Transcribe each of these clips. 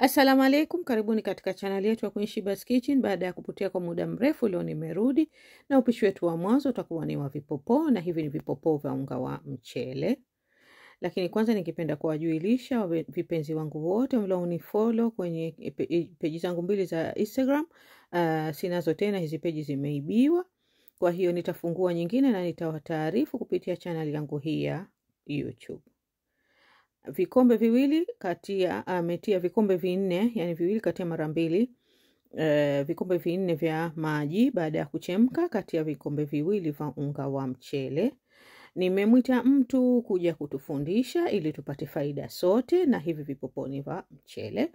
Assalamu alaikum, karibuni katika channel yetu ya Queen Shebah's Kitchen. Baada ya kupotea kwa muda mrefu, leo nimerudi na upishi wetu wa mwanzo utakuwa ni wa vipopoo, na hivi ni vipopoo vya unga wa mchele. Lakini kwanza ningependa kuwajulisha vipenzi wangu wote mlionifolo kwenye peji zangu mbili za Instagram. Uh, sinazo tena hizi peji zimeibiwa, kwa hiyo nitafungua nyingine na nitawataarifu kupitia channel yangu hii ya YouTube vikombe viwili kati ya ametia ah, vikombe vinne, yani viwili kati ya mara mbili e, vikombe vinne vya maji baada ya kuchemka kati ya vikombe viwili vya unga wa mchele. Nimemwita mtu kuja kutufundisha ili tupate faida sote na hivi vipoponi vya mchele.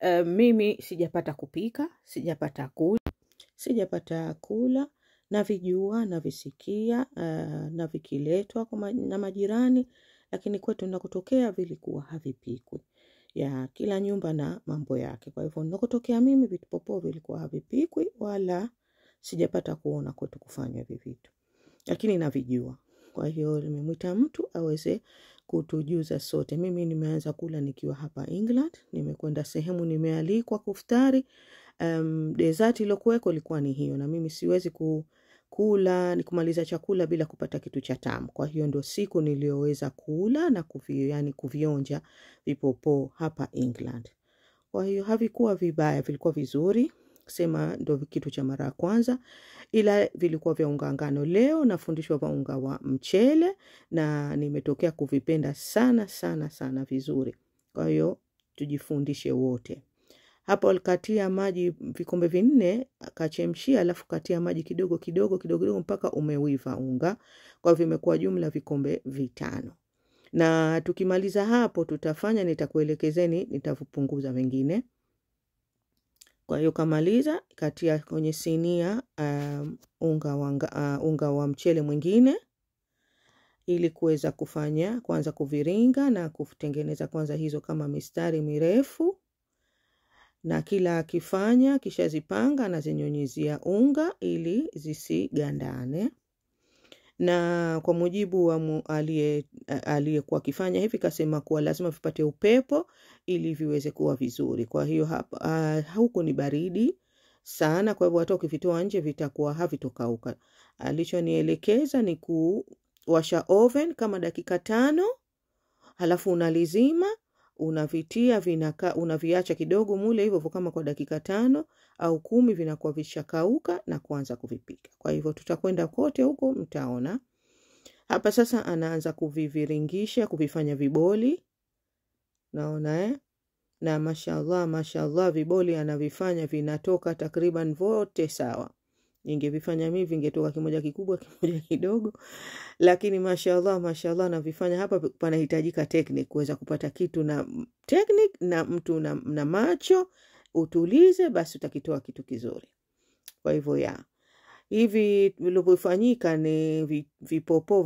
E, mimi sijapata kupika, sijapata kula, sijapata kula navijua navisikia, uh, navikiletwa na majirani lakini kwetu nakotokea vilikuwa havipikwi ya kila nyumba na mambo yake. Kwa hivyo nakotokea mimi vitupopoo vilikuwa havipikwi, wala sijapata kuona kwetu kufanywa hivi vitu, lakini navijua. Kwa hiyo nimemwita mtu aweze kutujuza sote. Mimi nimeanza kula nikiwa hapa England, nimekwenda sehemu, nimealikwa kuftari. Um, desert iliyokuweko ilikuwa ni hiyo, na mimi siwezi ku kula ni kumaliza chakula bila kupata kitu cha tamu. Kwa hiyo ndio siku niliyoweza kula na kuvi, yani kuvionja vipopo hapa England. Kwa hiyo havikuwa vibaya, vilikuwa vizuri sema ndo kitu cha mara ya kwanza, ila vilikuwa vya ungangano Leo nafundishwa vya unga wa mchele na nimetokea kuvipenda sana sana sana vizuri. Kwa hiyo tujifundishe wote. Hapo alikatia maji vikombe vinne, akachemshia, alafu katia maji kidogo kidogo kidogo kidogo mpaka umeuiva unga. Kwa hivyo imekuwa jumla vikombe vitano na tukimaliza hapo tutafanya, nitakuelekezeni nitavupunguza vingine Kwa hiyo kamaliza, katia kwenye sinia um, unga, wanga, uh, unga wa mchele mwingine ili kuweza kufanya kwanza kuviringa na kutengeneza kwanza hizo kama mistari mirefu na kila akifanya kishazipanga anazinyunyizia unga ili zisigandane na kwa mujibu wa aliyekuwa akifanya hivi kasema kuwa lazima vipate upepo ili viweze kuwa vizuri kwa hiyo hapa uh, huku ni baridi sana kwa hivyo hata ukivitoa nje vitakuwa havitokauka alichonielekeza ni kuwasha oven kama dakika tano halafu unalizima unavitia vinaka, unaviacha kidogo mule hivyo kama kwa dakika tano au kumi, vinakuwa vishakauka na kuanza kuvipika. Kwa hivyo tutakwenda kote huko, mtaona hapa. Sasa anaanza kuviviringisha, kuvifanya viboli, naona eh? na mashallah, mashallah, viboli anavifanya vinatoka takriban vote sawa ningevifanya mimi vingetoka kimoja kikubwa kimoja kidogo, lakini mashallah mashallah navifanya. Hapa panahitajika teknik kuweza kupata kitu na technique na mtu na, na macho utulize, basi utakitoa kitu kizuri. Kwa hivyo ya hivi vilivyofanyika ni vipopo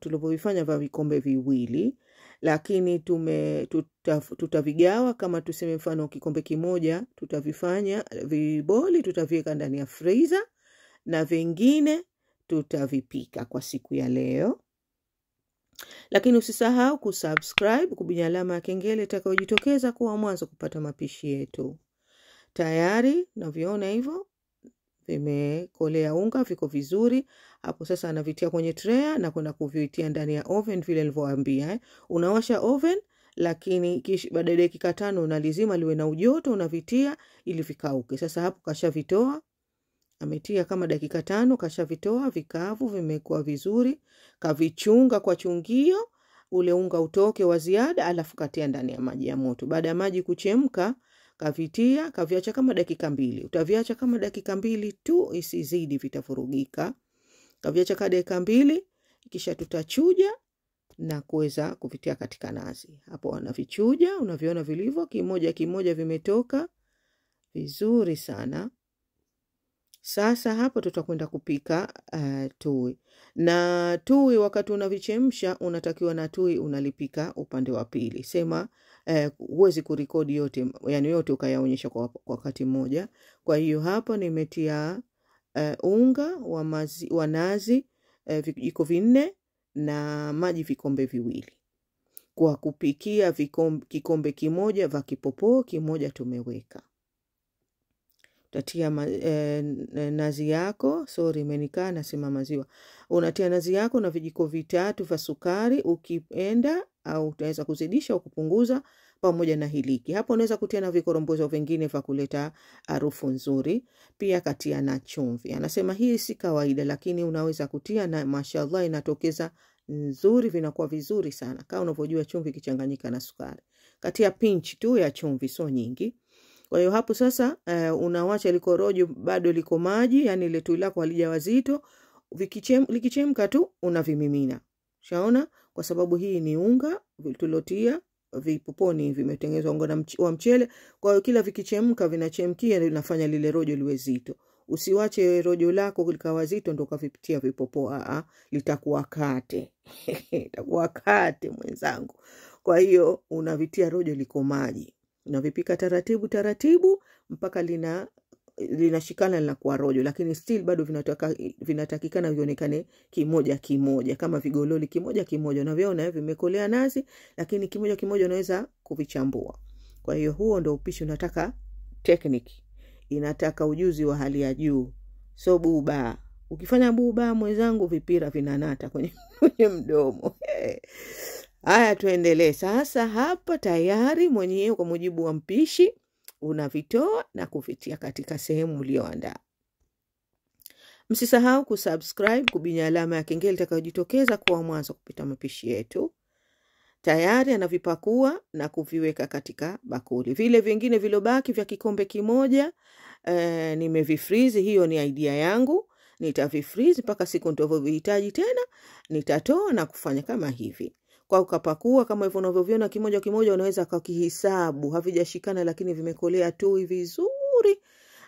tulivyovifanya vya vikombe viwili lakini tume tutavigawa tutavigawa kama tuseme mfano kikombe kimoja tutavifanya viboli tutaviweka ndani ya freza na vingine tutavipika kwa siku ya leo lakini usisahau kusubscribe kubinya alama ya kengele itakayojitokeza kuwa mwanzo kupata mapishi yetu tayari navyoona hivyo vimekolea unga, viko vizuri hapo. Sasa anavitia kwenye tray na kwenda kuvitia ndani ya oven vile nilivyowaambia eh. Unawasha oven lakini baada ya dakika tano unalizima liwe na ujoto, unavitia ili vikauke. Sasa hapo kashavitoa, ametia kama dakika tano, kashavitoa vikavu, vimekuwa vizuri, kavichunga kwa chungio ule unga utoke wa ziada, alafu katia ndani ya maji ya moto. Baada ya maji kuchemka kavitia kaviacha kama dakika mbili utaviacha kama dakika mbili tu isizidi vitavurugika kaviacha kaa dakika mbili kisha tutachuja na kuweza kuvitia katika nazi hapo wanavichuja unaviona vilivyo kimoja kimoja vimetoka vizuri sana sasa hapo tutakwenda kupika uh, tui na tui wakati unavichemsha unatakiwa na tui unalipika upande wa pili sema Eh, huwezi eh, kurekodi yote yani yote ukayaonyesha kwa wakati mmoja. Kwa hiyo hapa nimetia eh, unga wa, mazi, wa nazi eh, vijiko vinne na maji vikombe viwili kwa kupikia vikombe, kikombe kimoja vya kipopoo kimoja tumeweka utatia ma, eh, nazi yako sori, imenikaa nasema maziwa. Unatia nazi yako na vijiko vitatu vya sukari, ukipenda au utaweza kuzidisha au kupunguza pamoja na hiliki. Hapo unaweza kutia na vikorombozo vingine vya kuleta harufu nzuri, pia katia na chumvi. Anasema hii si kawaida, lakini unaweza kutia na mashallah, inatokeza nzuri, vinakuwa vizuri sana. Kama unavyojua chumvi ikichanganyika na sukari, katia pinch tu ya chumvi, sio nyingi. Kwa hiyo hapo sasa uh, unawacha likorojo bado liko maji, yani ile tui lako halijawazito, vikichemka tu unavimimina. Shaona? kwa sababu hii ni unga tulotia vipoponi vimetengenezwa unga mch wa mchele kwa hiyo kila vikichemka vinachemkia linafanya lile rojo liwe zito usiwache rojo lako likawa zito ndo ukavipitia vipopo aa litakuwa kate itakuwa kate mwenzangu kwa hiyo unavitia rojo liko maji unavipika taratibu taratibu mpaka lina linashikana linakuwa rojo lakini still bado vinatakikana vionekane kimoja kimoja kama vigololi kimoja kimoja unavyoona vimekolea nazi lakini kimoja kimoja unaweza kuvichambua kwa hiyo huo ndo upishi unataka tekniki inataka ujuzi wa hali ya juu so buba ukifanya buba mwenzangu vipira vinanata kwenye, kwenye mdomo haya tuendelee sasa hapa tayari mwenyewe kwa mujibu wa mpishi unavitoa na kuvitia katika sehemu ulioandaa. Msisahau kusubscribe, kubinya alama ya kengele itakayojitokeza kuwa mwanzo kupita mapishi yetu. Tayari anavipakua na kuviweka katika bakuli. Vile vingine vilobaki vya kikombe kimoja e, nimevifrizi. Hiyo ni idea yangu, nitavifrizi mpaka siku nitavyohitaji tena, nitatoa na kufanya kama hivi kwa ukapakua kama hivyo unavyoviona kimoja kimoja unaweza kakihesabu havijashikana lakini vimekolea tu vizuri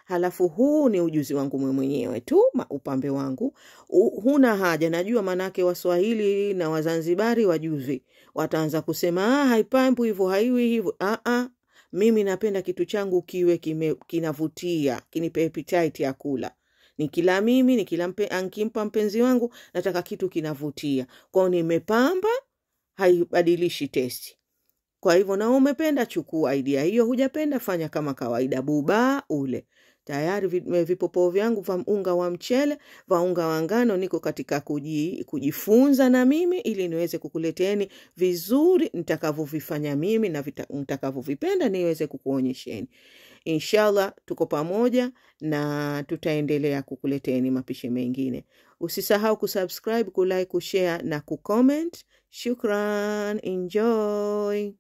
halafu huu ni ujuzi wangu mwenyewe tu upambe wangu U, huna haja najua maanaake waswahili na wazanzibari wajuzi wataanza kusema ah, haipambu hivyo haiwi hivyo mimi napenda kitu changu kiwe kime, kinavutia kinipe appetite ya kula nikila mimi nikila mpe, nkimpa mpenzi wangu nataka kitu kinavutia kwao nimepamba haibadilishi testi. Kwa hivyo na umependa, chukua idea hiyo. Hujapenda, fanya kama kawaida, buba ule tayari vipopo vyangu vya unga wa mchele vya unga wa ngano, niko katika kuji, kujifunza na mimi ili niweze kukuleteni vizuri nitakavyovifanya mimi na nitakavyovipenda niweze kukuonyesheni. Inshallah, tuko pamoja na tutaendelea kukuleteni mapishi mengine. Usisahau kusubscribe, kulike, kushare na kucomment. Shukran. Enjoy.